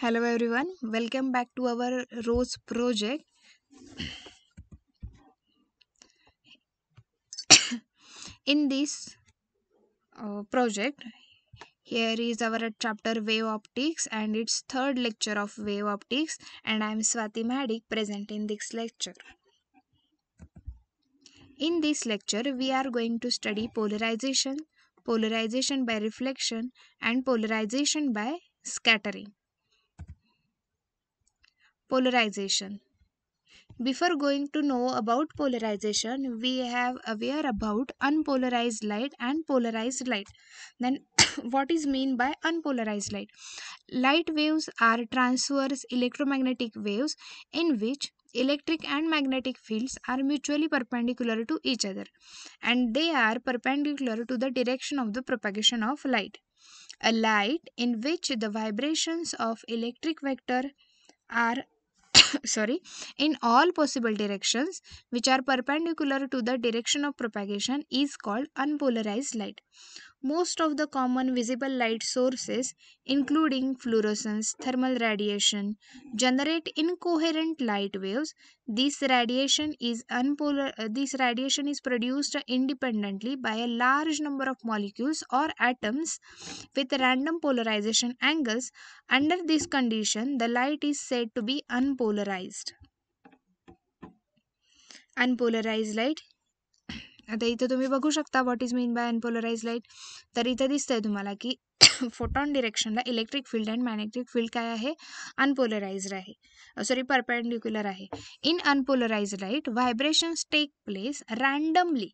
hello everyone welcome back to our rose project in this uh, project here is our chapter wave optics and its third lecture of wave optics and i am swati madik present in this lecture in this lecture we are going to study polarization polarization by reflection and polarization by scattering Polarization. Before going to know about polarization, we have aware about unpolarized light and polarized light. Then what is mean by unpolarized light? Light waves are transverse electromagnetic waves in which electric and magnetic fields are mutually perpendicular to each other and they are perpendicular to the direction of the propagation of light. A light in which the vibrations of electric vector are sorry in all possible directions which are perpendicular to the direction of propagation is called unpolarized light most of the common visible light sources, including fluorescence, thermal radiation, generate incoherent light waves. This radiation is unpolar uh, this radiation is produced independently by a large number of molecules or atoms with random polarization angles. Under this condition, the light is said to be unpolarized unpolarized light आता इथं तुम्ही बघू शकता what is mean by unpolarise light तर इथं दिसतंय तुम्हाला की फोटॉन डिरेक्शनला electric field and magnetic field काय आहे अनपोलराइज्ड आहे सॉरी oh, परपेंडिक्युलर आहे in unpolarise light vibrations take place randomly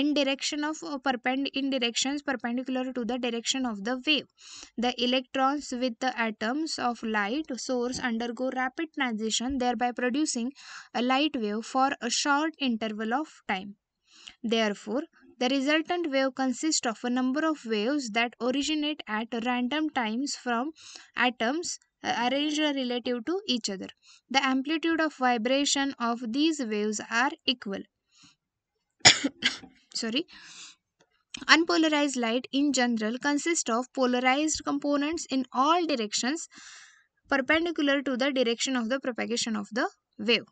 in direction of perpend in direction perpendicular to the direction of the wave the electrons with the atoms of light source undergo rapid transition thereby producing a light wave for a short interval of time Therefore, the resultant wave consists of a number of waves that originate at random times from atoms uh, arranged relative to each other. The amplitude of vibration of these waves are equal. Sorry. Unpolarized light in general consists of polarized components in all directions perpendicular to the direction of the propagation of the wave.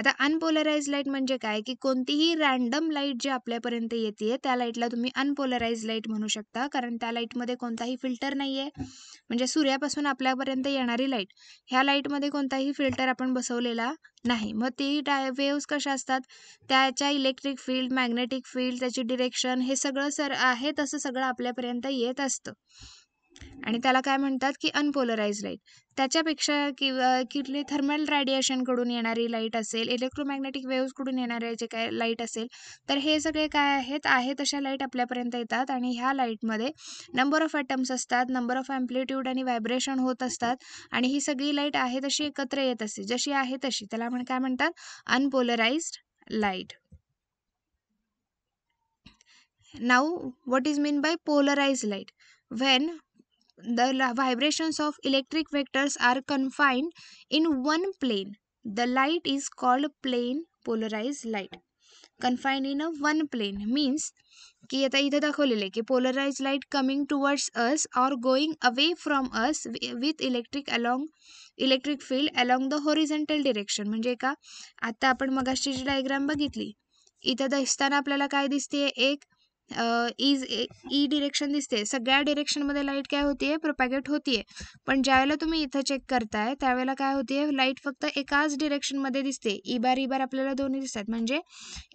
आता अनपोलराईज light म्हणजे काय की कोणतीही random light जी आपल्यापर्यंत येते त्या लाईटला तुम्ही unpolarise light म्हणू शकता कारण त्या लाईटमध्ये कोणताही फिल्टर नाही आहे म्हणजे सूर्यापासून आपल्यापर्यंत येणारी लाईट ह्या लाईटमध्ये कोणताही फिल्टर आपण बसवलेला नाही मग ती टाय वेव्ज कशा असतात त्याच्या इलेक्ट्रिक फील्ड मॅग्नेटिक फील्ड त्याची डिरेक्शन हे सगळं सर आहे तसं सगळं आपल्यापर्यंत येत असतं आणि त्याला काय म्हणतात की अनपोलराइज लाईट त्याच्यापेक्षा किंवा थर्मल रेडिएशन कडून येणारी लाईट असेल इलेक्ट्रोमॅग्नेटिक कडून येणारे जे काय लाईट असेल तर हे सगळे काय आहेत आहे तशा लाईट आपल्यापर्यंत येतात आणि ह्या लाईटमध्ये नंबर ऑफ ॲटम्स असतात नंबर ऑफ अँप्लिट्यूड आणि व्हायब्रेशन होत असतात आणि ही सगळी लाईट आहे तशी एकत्र येत असते जशी आहे तशी त्याला आपण काय म्हणतात unpolarise light now what is mean by polarise light when the vibrations of electric vectors are confined in one plane the light is called plane polarise light confined in a one plane means की आता इथं दाखवलेलं आहे की polarise light coming towards us or going away from us with electric along electric field along the horizontal direction म्हणजे का आता आपण मगाशी जी डायग्राम बघितली इथं दिसताना आपल्याला काय दिसते एक इज ई डिरेक्शन दिसते सगळ्या डिरेक्शनमध्ये लाईट काय होतीये प्रोपॅगेट होतीये पण ज्यावेळेला तुम्ही इथं चेक करताय त्यावेळेला काय होतीये लाईट फक्त एकाच डिरेक्शनमध्ये दिसते ई बार ई बार आपल्याला दोन्ही दिसतात म्हणजे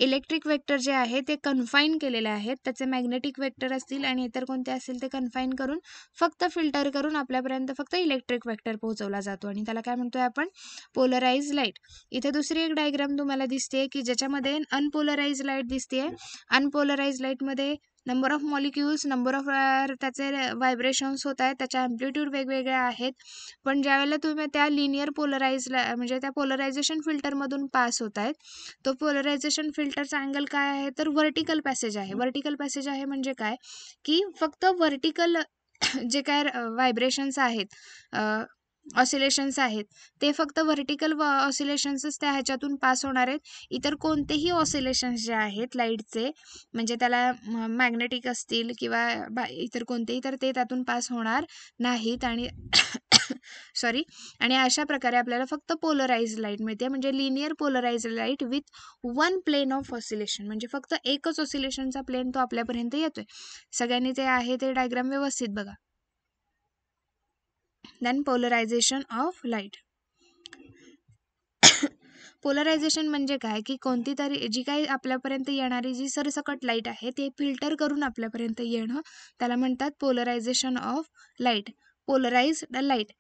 इलेक्ट्रिक वेक्टर जे आहे ते कन्फाईन केलेले आहेत त्याचे मॅग्नेटिक वेक्टर असतील आणि इतर कोणते असतील ते कन्फाईन करून फक्त फिल्टर करून आपल्यापर्यंत फक्त इलेक्ट्रिक वेक्टर पोहोचवला जातो आणि त्याला काय म्हणतोय आपण पोलराईज लाईट इथे दुसरी एक डायग्राम तुम्हाला दिसते की ज्याच्यामध्ये अनपोलराईज लाईट दिसते अनपोलराईज लाईटमध्ये number of molecules number of त्याचे व्हायब्रेशन्स होत आहेत त्याच्या अँप्लिट्यूड वेगवेगळ्या आहेत पण ज्यावेळेला तुम्ही त्या लिनियर पोलरायझला म्हणजे त्या पोलरायझेशन फिल्टरमधून पास होत आहेत तो पोलरायझेशन फिल्टरचा अँगल काय आहे तर व्हर्टिकल पॅसेज आहे व्हर्टिकल पॅसेज आहे म्हणजे काय की फक्त व्हर्टिकल जे काय व्हायब्रेशन्स uh, आहेत uh, ऑसिलेशन्स आहेत ते फक्त व्हर्टिकल व ऑसिलेशन्सच त्या ह्याच्यातून पास होणार आहेत इतर कोणतेही ऑसिलेशन्स जे आहेत लाईटचे म्हणजे त्याला मॅग्नेटिक असतील किंवा इतर कोणतेही तर ते त्यातून पास होणार नाहीत आणि सॉरी आणि अशा प्रकारे आपल्याला फक्त पोलराइज लाईट मिळते म्हणजे linear polarise light with one plane of oscillation म्हणजे फक्त एकच ऑसिलेशनचा प्लेन तो आपल्यापर्यंत येतोय सगळ्यांनी ते आहे ते डायग्राम व्यवस्थित बघा then polarisation of light polarisation म्हणजे काय की कोणती तरी जी काही आपल्यापर्यंत येणारी जी सरसकट लाईट आहे ते फिल्टर करून आपल्यापर्यंत येणं त्याला म्हणतात polarisation of light polarise the light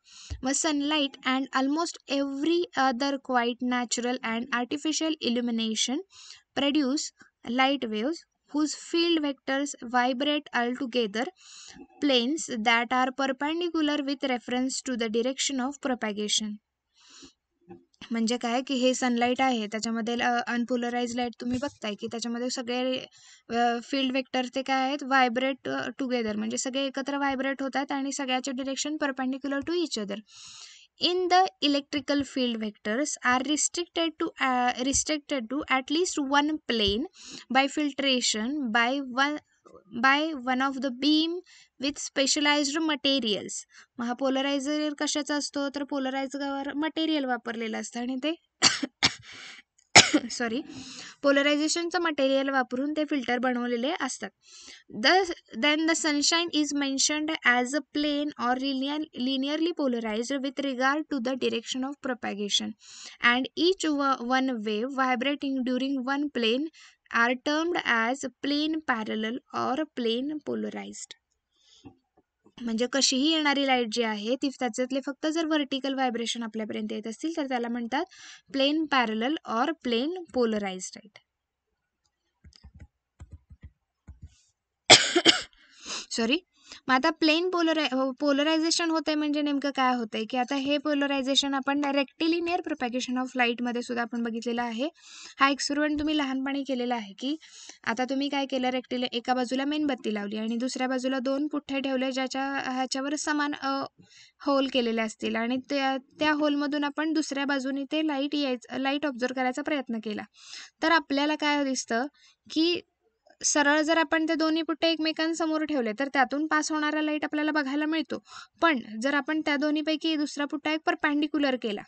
व sunlight and almost every other quite natural and artificial illumination produce light waves field vectors vibrate all together planes that are perpendicular with reference to the direction of propagation म्हणजे काय की हे sunlight आहे त्याच्यामध्ये unpolarise light तुम्ही बघताय की त्याच्यामध्ये सगळे फील्ड वेक्टर ते काय आहेत व्हायब्रेट टुगेदर म्हणजे सगळे एकत्र व्हायब्रेट होतात आणि सगळ्याचे direction perpendicular to each other in the electrical field vectors are restricted to uh, restricted to at least one plane by filtration by one by one of the beam with specialized materials. महा हा polariser कशाचा असतो तर पोलरायझर material वापरलेलं असतं आणि ते sorry पोलरायझेशनचं material वापरून ते फिल्टर बनवलेले असतात the then the sunshine is mentioned as a plane or linear linearly polarise with regard to the direction of propagation and each व one wave vibrating during one plane are termed as plane parallel or plane polarised म्हणजे कशीही येणारी light जी आहे ती त्याच्यातले फक्त जर vertical vibration आपल्यापर्यंत येत असतील तर त्याला म्हणतात plane parallel or plane polarise light sorry मग आता प्लेन पोलराय पोलरायझेशन होतं आहे म्हणजे नेमकं काय होतं आहे की आता हे पोलरायझेशन आपण रेक्टिलिनियर प्रोपॅगेशन ऑफ लाईटमध्ये सुद्धा आपण बघितलेलं आहे हा एक्सपेरिमेंट तुम्ही लहानपणी केलेला आहे की आता तुम्ही काय केलं रेक्टिल एका बाजूला मेणबत्ती लावली आणि दुसऱ्या बाजूला दोन पुठ्ठे ठेवले ज्याच्या ह्याच्यावर समान होल केलेले असतील आणि त्या त्या होलमधून आपण दुसऱ्या बाजूने ते लाईट यायचं लाईट ऑब्झर्व करायचा प्रयत्न केला तर आपल्याला काय दिसतं की सरळ जर आपण ते दोन्ही पुट्टे एकमेकांसमोर ठेवले तर त्यातून पास होणारा लाईट आपल्याला बघायला मिळतो पण जर आपण त्या दोन्हीपैकी दुसरा पुट्टा एक परपॅन्डिक्युलर केला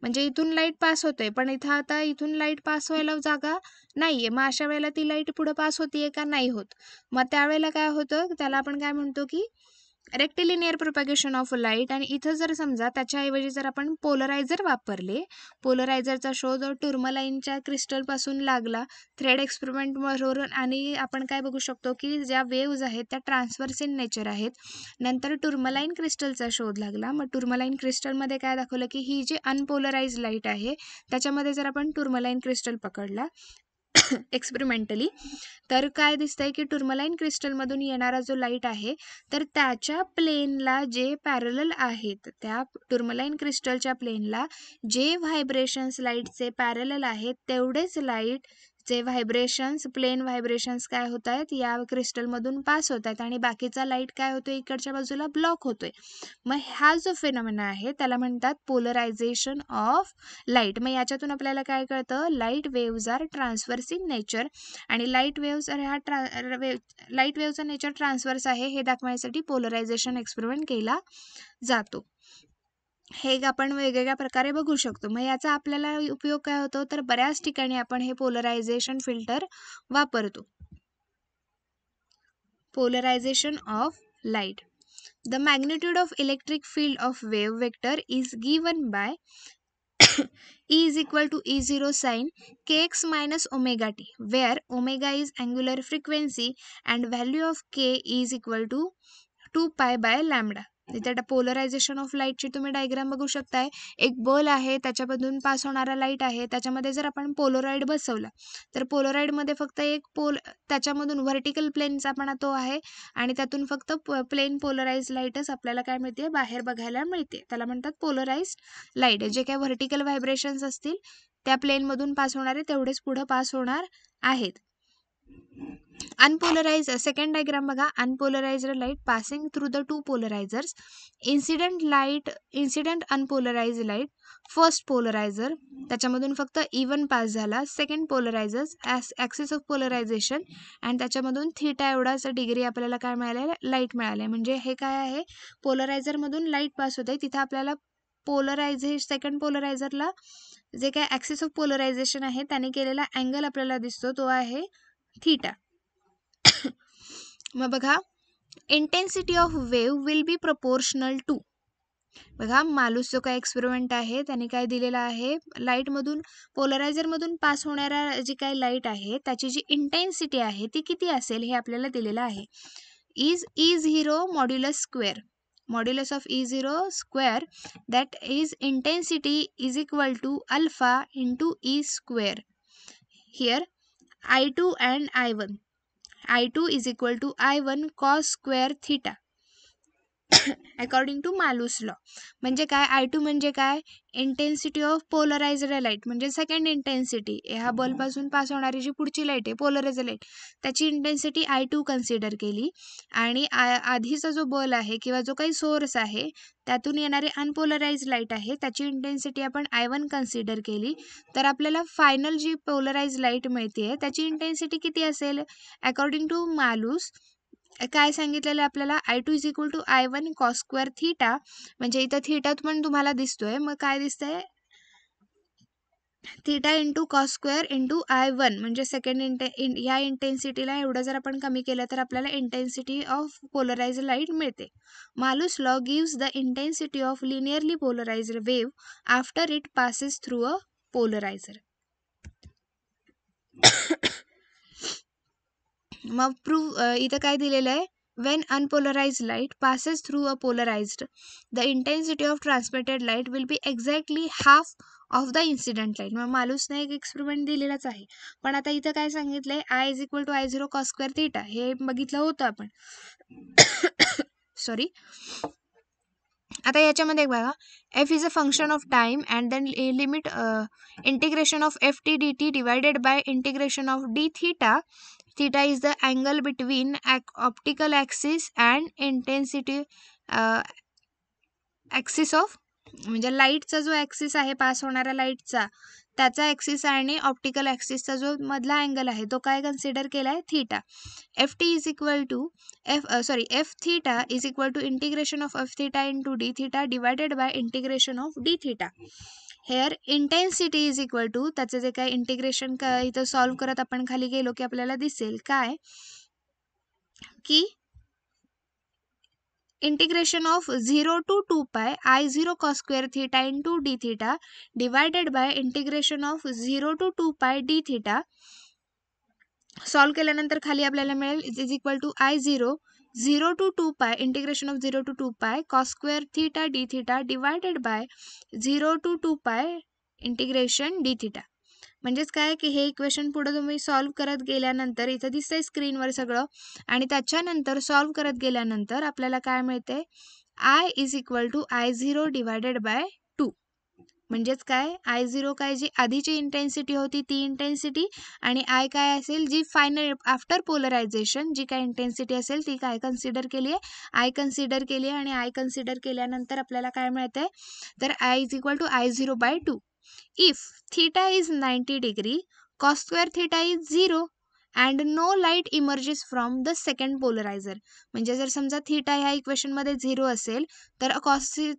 म्हणजे इथून लाईट पास होते पण इथं आता इथून लाईट पास व्हायला जागा नाही आहे मग अशा वेळेला ती लाईट पुढं पास होतीये का नाही होत मग त्यावेळेला काय होतं त्याला आपण काय म्हणतो की रेक्टिलिनियर प्रोपॅगेशन ऑफ लाईट आणि इथं जर समजा त्याच्याऐवजी जर आपण पोलरायझर वापरले पोलरायझरचा शोध टुर्मलाईनच्या क्रिस्टलपासून लागला थ्रेड एक्सपेरिमेंटवरून आणि आपण काय बघू शकतो की ज्या वेव्ज आहेत त्या ट्रान्सफर्स इन नेचर आहेत नंतर टुर्मलाईन क्रिस्टलचा शोध लागला मग टुर्मलाईन क्रिस्टलमध्ये काय दाखवलं की ही जी अनपोलराईज लाईट आहे त्याच्यामध्ये जर आपण टुर्मलाईन क्रिस्टल पकडला एक्सपेरिमेंटली तर काय दिसतंय आहे की टुर्मलाईन क्रिस्टलमधून येणारा जो लाईट आहे तर त्याच्या प्लेनला जे पॅरलल आहेत त्या टुर्मलाईन क्रिस्टलच्या प्लेनला जे व्हायब्रेशन्स लाईटचे पॅरलल आहेत तेवढेच लाईट जे व्हायब्रेशन्स प्लेन व्हायब्रेशन्स काय होत आहेत या क्रिस्टलमधून पास होत आहेत आणि बाकीचा लाईट काय होतो इकडच्या बाजूला ब्लॉक होतोय मग हा जो फिनोमिना आहे त्याला म्हणतात पोलरायझेशन ऑफ लाईट मग याच्यातून आपल्याला काय कळतं light waves are transverse in nature आणि लाईट वेव्ज हा ट्रा लाईट वेव्हचा नेचर ट्रान्सवर्स आहे हे दाखवण्यासाठी पोलरायझेशन एक्सपेरिमेंट केला जातो हे आपण वेगवेगळ्या प्रकारे बघू शकतो मग याचा आपल्याला उपयोग काय होतो तर बऱ्याच ठिकाणी आपण हे पोलरायझेशन फिल्टर वापरतो polarisation of light the magnitude of electric field of wave vector is given by equal to E zero sine K X minus omega T where omega is angular frequency and value of K is equal to two pi by lambda इथे polarisation of लाईटची तुम्ही diagram बघू शकताय एक बल आहे त्याच्यामधून pass होणारा लाईट आहे त्याच्यामध्ये जर आपण पोलोराईड बसवला तर पोलोराईडमध्ये फक्त एक पोल त्याच्यामधून व्हर्टिकल प्लेनचा पण तो आहे आणि त्यातून फक्त प्लेन पोलराईज लाईटच आपल्याला काय मिळते बाहेर बघायला मिळते त्याला म्हणतात पोलराईज लाईट जे काही व्हर्टिकल व्हायब्रेशन्स असतील त्या प्लेनमधून पास होणारे तेवढेच पुढं पास होणार आहेत अनपोलराइज सेकंड डायग्राम बघा unpolarised light passing through the two polarisers incident light incident unpolarise light first polariser त्याच्यामधून फक्त इवन पास झाला second polarisers as axis of polarisation and त्याच्यामधून थिटा एवढाच डिग्री आपल्याला काय मिळाले लाईट मिळाले म्हणजे हे काय आहे पोलरायझरमधून लाईट पास होते तिथं आपल्याला पोलरायझे सेकंड पोलरायझरला जे काय ॲक्सिस ऑफ पोलरायझेशन आहे त्याने केलेला अँगल आपल्याला दिसतो तो आहे थीटा मग बघा intensity of wave will be proportional to बघा मालूस जो काय एक्सपेरिमेंट आहे त्याने काय दिलेला आहे लाईटमधून पोलरायझरमधून पास होणारा जी काय लाईट आहे त्याची जी इंटेन्सिटी आहे ती किती असेल हे आपल्याला दिलेलं आहे is E zero modulus square modulus of E zero square that is intensity is equal to alpha two E square here I2 and I1. I2 is equal to I1 cos square theta. According to Malus law म्हणजे काय I two म्हणजे काय intensity of polarised light म्हणजे second intensity ह्या बल्बपासून pass होणारी जी पुढची लाईट आहे पोलरायझड लाईट त्याची इंटेन्सिटी आय टू कन्सिडर केली आणि आधीचा जो बल आहे किंवा जो काही सोर्स आहे त्यातून येणारी अनपोलराइज लाईट आहे त्याची इंटेन्सिटी आपण आय वन कन्सिडर केली तर आपल्याला फायनल जी पोलराइज लाईट मिळते आहे त्याची इंटेन्सिटी किती असेल अकॉर्डिंग टू मालूस काय सांगितलेलं आपल्याला I two is equal to I one square theta म्हणजे इथं थिटात पण तुम्हाला दिसतोय मग काय दिसतंय theta into cos square into I one म्हणजे सेकंड इंटे इन या इंटेन्सिटीला एवढं जर आपण कमी केलं तर आपल्याला इंटेन्सिटी ऑफ पोलराइज लाईट मिळते Malus law gives the intensity of linearly polarise wave after it passes through a polariser मग प्रूव्ह इथं काय दिलेलं आहे when unpolarise light passes through a polarised the intensity of transmitted light will be exactly half of the incident light मग मालूसने एक experiment दिलेलाच आहे पण आता इथं काय सांगितलं आहे I is equal to I zero cos theta हे बघितलं होतं आपण सॉरी आता याच्यामध्ये एक बघा F is a function of time and then limit integration of F T D T divided by integration of D theta theta is the angle between optical axis and intensity axis of म्हणजे लाईटचा जो axis आहे pass होणाऱ्या लाईटचा त्याचा axis आणि optical ॲक्सिसचा जो मधला अँगल आहे तो काय कन्सिडर केला आहे theta F T is equal to F sorry F theta is equal to integration of F theta into D theta divided by integration of D theta here intensity is equal to त्याचं जे काय integration का इथं solve करत आपण खाली गेलो की आपल्याला दिसेल काय की integration of zero to two pi I zero cos square theta into d theta divided by integration of zero to two pi d theta solve केल्यानंतर खाली आपल्याला मिळेल is is equal to I zero zero to two pi integration of zero to two pi cos square theta d theta divided by zero to two pi integration d theta म्हणजेच काय की हे equation पुढे तुम्ही solve करत गेल्यानंतर इथं दिसतंय स्क्रीनवर सगळं आणि त्याच्यानंतर सॉल्व्ह करत गेल्यानंतर आपल्याला काय मिळते I is equal to I zero divided by म्हणजेच काय आय झिरो काय जी आधीची इंटेन्सिटी होती ती इंटेन्सिटी आणि आय काय असेल जी फायनल आफ्टर पोलरायझेशन जी काय इंटेन्सिटी असेल ती काय कन्सिडर केली आहे आय कन्सिडर केली आहे आणि आय कन्सिडर केल्यानंतर आपल्याला काय मिळत आहे तर I is equal to I zero by two if theta is ninety degree cos square theta is zero and no light emerges from the second polarizer म्हणजे जर समजा थिटा ह्या इक्वेशनमध्ये झिरो असेल तर कॉसि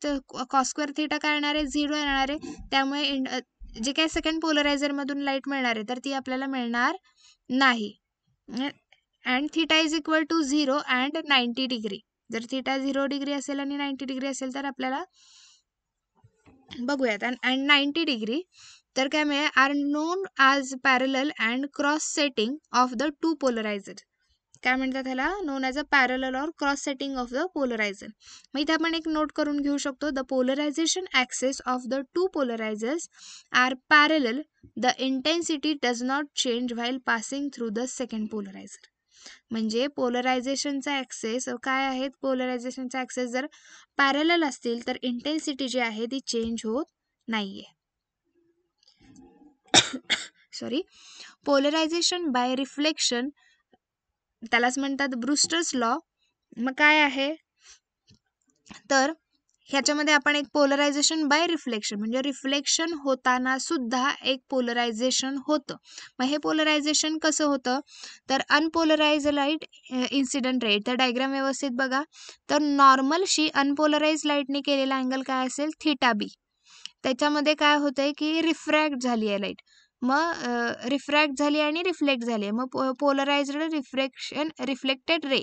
कॉस्क्वेअर थिटा काय येणार आहे झिरो येणार आहे त्यामुळे जे काय सेकंड पोलरायझरमधून लाईट मिळणार आहे तर ती आपल्याला मिळणार नाही and theta is equal to zero and ninety degree जर थिटा झिरो डिग्री असेल आणि नाईन्टी डिग्री असेल तर आपल्याला बघूयात अँड नाईन्टी डिग्री तर काय मिळेल are known as parallel and cross setting of the two polarizer काय म्हणतात ह्याला known as a parallel or cross setting of the polarizer मग इथे आपण एक नोट करून घेऊ शकतो the polarization axes of the two polarizers are parallel the intensity does not change while passing through the second polarizer म्हणजे पोलरायझेशनचा access काय आहेत पोलरायझेशनचा ॲक्सेस जर पॅरलल असतील तर इंटेन्सिटी जी आहे ती चेंज होत नाही आहे सॉरी पोलरायझेशन बाय रिफ्लेक्शन त्यालाच म्हणतात ब्रुस्टर्स लॉ मग काय आहे तर ह्याच्यामध्ये आपण एक पोलरायझेशन बाय रिफ्लेक्शन म्हणजे रिफ्लेक्शन होताना सुद्धा एक पोलरायझेशन होतं मग हे पोलरायझेशन कसं होतं तर अनपोलराइज लाईट इन्सिडेंट रेट तर डायग्राम व्यवस्थित बघा तर नॉर्मलशी अनपोलराइज लाईटने केलेला अँगल काय असेल थिटा बी त्याच्यामध्ये काय होतंय की रिफ्रॅक्ट झाली आहे लाईट मग रिफ्रॅक्ट झाली आणि रिफ्लेक्ट झाली मग पो रिफ्रॅक्शन रिफ्लेक्टेड रे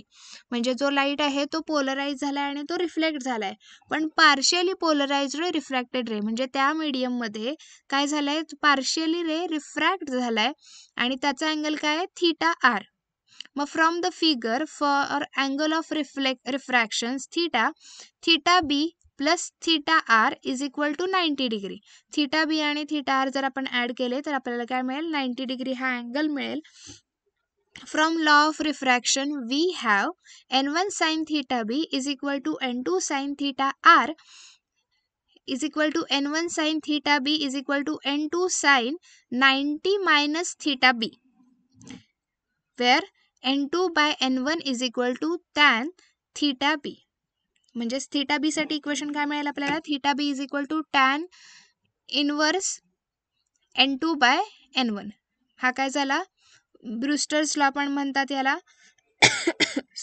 म्हणजे जो लाईट आहे तो पोलराइज झाला आहे आणि तो रिफ्लेक्ट झाला आहे पण पार्शियली पोलरायझ्ड रिफ्रॅक्टेड रे म्हणजे त्या मध्ये काय झालं आहे पार्शियली रे रिफ्रॅक्ट झाला आहे आणि त्याचा अँगल काय आहे थीटा आर मग from the figure for angle of reflect refractions theta theta b plus theta r is equal to ninety degree theta b आणि थीटा आर जर आपण ॲड केले तर आपल्याला काय मिळेल नाईंटी डिग्री हा अँगल मिळेल from law of refraction we have n one sine theta b is equal to n two sine theta r is equal to n one sine theta b is equal to n two sine ninety minus theta b where n two by n one is equal to tan theta b म्हणजेच theta साठी equation काय मिळेल आपल्याला theta b is equal to tan inverse n two by n one हा काय झाला ब्रुस्टर्सला पण म्हणतात याला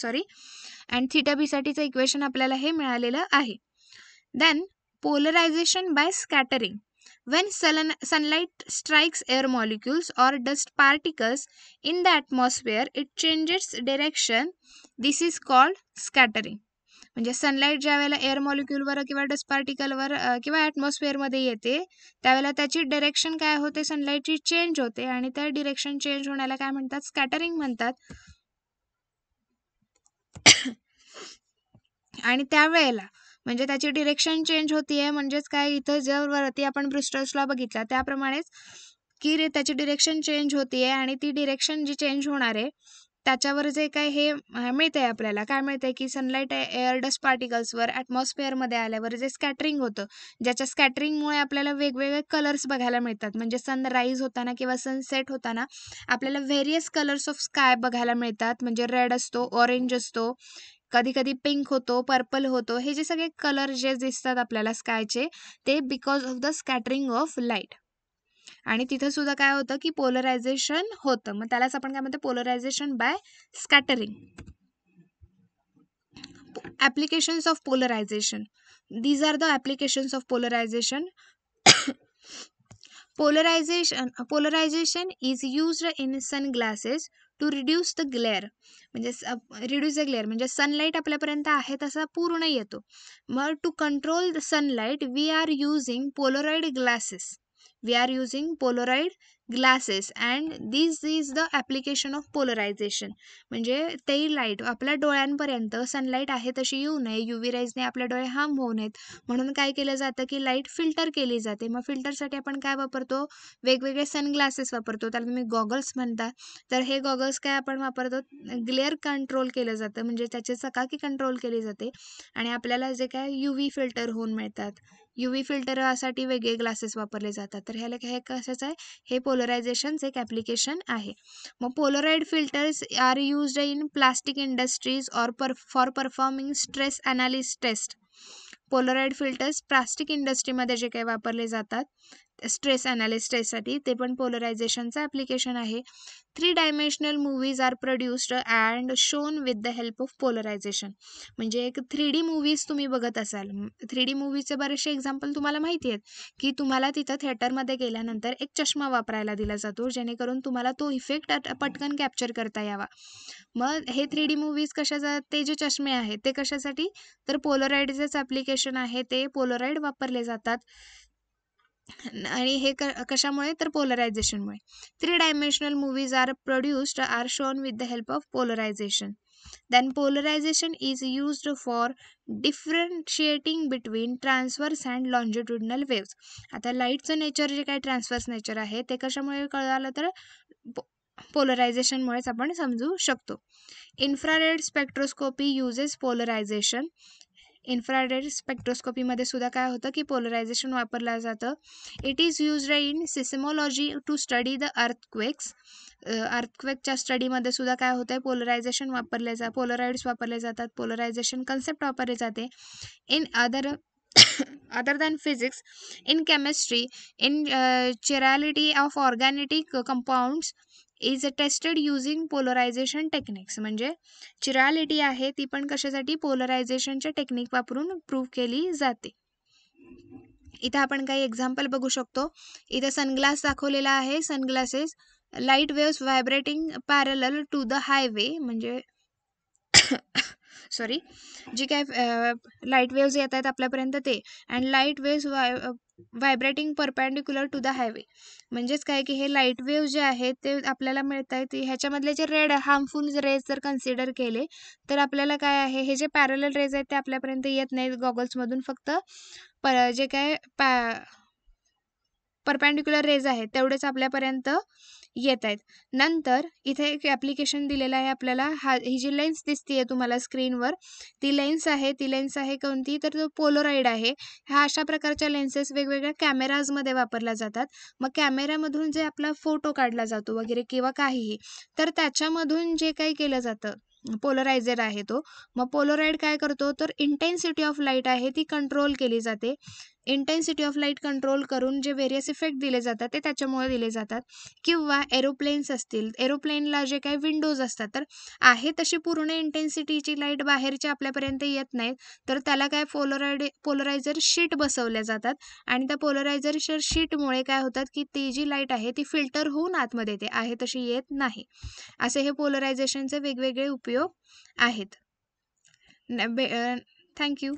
सॉरी अँड थिटा साठीचं इक्वेशन आपल्याला हे मिळालेलं आहे then polarization by scattering when sun sunlight strikes air molecules or dust particles in the atmosphere it changes direction this is called scattering म्हणजे सनलाईट ज्या वेळेला एअर मॉलिक्युलवर किंवा डस्ट पार्टिकलवर किंवा मध्ये येते त्यावेळेला त्याची डिरेक्शन काय होते सनलाईटची चेंज होते आणि त्या डिरेक्शन चेंज होण्याला काय म्हणतात स्कॅटरिंग म्हणतात आणि त्यावेळेला म्हणजे त्याची डिरेक्शन चेंज होतीये म्हणजेच काय इथं जर वरती आपण ब्रिस्टल्सला बघितला त्याप्रमाणेच की त्याची डिरेक्शन चेंज होतीये आणि ती डिरेक्शन जी चेंज होणार आहे त्याच्यावर जे काय हे मिळते आहे आपल्याला काय मिळते की सनलाईट एअर डस्ट पार्टिकल्सवर मध्ये आल्यावर जे स्कॅटरिंग होतं ज्याच्या स्कॅटरिंगमुळे आपल्याला वेगवेगळे कलर्स बघायला मिळतात म्हणजे सनराईज होताना किंवा सनसेट होताना आपल्याला व्हेरियस कलर्स ऑफ स्काय बघायला मिळतात म्हणजे रेड असतो ऑरेंज असतो कधी कधी पिंक होतो पर्पल होतो हे जे सगळे कलर जे दिसतात आपल्याला स्कायचे ते because of the scattering of light आणि तिथं सुद्धा काय होतं की पोलरायझेशन होतं मग त्यालाच आपण काय म्हणतो polarization by scattering of polarization these are the applications of polarization polarization polarization is used in sun glasses to reduce the glare म्हणजे रिड्यूस द ग्लेअर म्हणजे सनलाईट आपल्यापर्यंत आहे तसा पूर्ण येतो मग to control the sunlight we are using Polaroid glasses we are using Polaroid glasses and this is the application of polarization म्हणजे ते लाईट आपल्या डोळ्यांपर्यंत सनलाईट आहे तशी येऊ नये यू व्ही राईजने आपल्या डोळे हार्म होऊ नयेत म्हणून काय केलं जातं की लाईट फिल्टर केली जाते मग फिल्टरसाठी आपण काय वापरतो वेगवेगळे सनग्लासेस वापरतो त्याला तुम्ही गॉगल्स म्हणता तर हे गॉगल्स काय आपण वापरतो ग्लेअर कंट्रोल केलं जातं म्हणजे त्याचे चकाकी कंट्रोल केली जाते आणि आपल्याला जे काय यू व्ही फिल्टर होऊन मिळतात यू व्ही फिल्टरसाठी वेगळे ग्लासेस वापरले जातात तर ह्याला हे कशाचं आहे हे पोलरायझेशनचे एक ॲप्लिकेशन आहे मग Polaroid filters are used in plastic industries or per for performing stress analysis test Polaroid filters plastic इंडस्ट्रीमध्ये जे काही वापरले जातात स्ट्रेस ॲनालिस्टसाठी ते पण पोलरायझेशनचं ॲप्लिकेशन आहे three dimensional movies are produced and shown with the help of polarization म्हणजे एक थ्री डी मूवीज तुम्ही बघत असाल थ्री डी मूवीजचे बरेचसे एक्झाम्पल तुम्हाला माहिती आहेत की तुम्हाला तिथं थिएटरमध्ये गेल्यानंतर एक चष्मा वापरायला दिला जातो जेणेकरून तुम्हाला तो इफेक्ट पटकन कॅप्चर करता यावा मग हे थ्री डी मूवीज कशाचा ते जे चष्मे आहेत ते कशासाठी तर पोलोराईडचंच ॲप्लिकेशन आहे ते पोलोराईड वापरले जातात आणि हे कशामुळे तर पोलरायझेशनमुळे three dimensional movies are produced are shown with the help of polarization than polarization is used for differentiating between transverse and longitudinal waves आता लाईटचं नेचर जे काय ट्रान्सवर्स नेचर आहे ते कशामुळे कळालं तर पोलरायझेशनमुळेच आपण समजू शकतो infrared spectroscopy uses polarization infrared स्पेक्ट्रोस्कोपीमध्ये सुद्धा काय होतं की पोलरायझेशन वापरलं जातं it is use in seismology to study the earthquakes अर्थक्वेकच्या स्टडीमध्ये सुद्धा काय होतं पोलरायझेशन वापरले जा पोलराइड्स वापरले जातात पोलरायझेशन कन्सेप्ट वापरले जाते in other other than physics in chemistry in chirality of organic compounds is tested using polarization techniques म्हणजे चिरालिटी आहे ती पण कशासाठी पोलरायझेशनच्या टेक्निक वापरून प्रूव्ह केली जाते इथं आपण काही एक्झाम्पल बघू शकतो इथं सनग्लास दाखवलेला आहे sunglasses light waves vibrating parallel to the highway म्हणजे सॉरी जी काय लाईट वेव्स येत आहेत आपल्यापर्यंत ते and light waves why vibrating perpendicular to the highway म्हणजेच काय की हे लाईट वेव्ह जे आहे ते आपल्याला मिळत आहे ह्याच्यामधले जे रेड हार्मफुल रेज जर कन्सिडर केले तर आपल्याला काय आहे हे जे पॅरल रेज आहेत ते आपल्यापर्यंत येत नाहीत गॉगल्समधून फक्त प जे काय पॅ परपॅन्डिक्युलर रेज आहेत तेवढेच आपल्यापर्यंत येत आहेत नंतर इथे एक ॲप्लिकेशन दिलेलं आहे आपल्याला हा ही जी लेन्स दिसते आहे तुम्हाला स्क्रीनवर ती लेन्स आहे ती लेन्स आहे कोणती तर तो पोलोराईड आहे ह्या अशा प्रकारच्या लेन्सेस वेगवेगळ्या कॅमेराजमध्ये वापरल्या जातात मग कॅमेऱ्यामधून जे आपला फोटो काढला जातो वगैरे किंवा काहीही तर त्याच्यामधून जे काही केलं जातं पोलरायझर आहे तो मग पोलोराईड काय करतो तर इंटेन्सिटी ऑफ लाईट आहे ती कंट्रोल केली जाते इंटेन्सिटी ऑफ लाईट कंट्रोल करून जे व्हेरियस इफेक्ट दिले जातात ते त्याच्यामुळे दिले जातात किंवा एरोप्लेन्स असतील एरोप्लेनला जे काही विंडोज असतात तर आहे तशी पूर्ण इंटेन्सिटीची लाईट बाहेरच्या आपल्यापर्यंत येत नाहीत तर त्याला काय पोलरायडे पोलरायझर शीट बसवल्या जातात आणि त्या पोलरायझर शीटमुळे काय होतात की ती जी लाईट आहे ती फिल्टर होऊन आतमध्ये येते आहे तशी येत नाही असे हे पोलरायझेशनचे वेगवेगळे उपयोग आहेत थँक्यू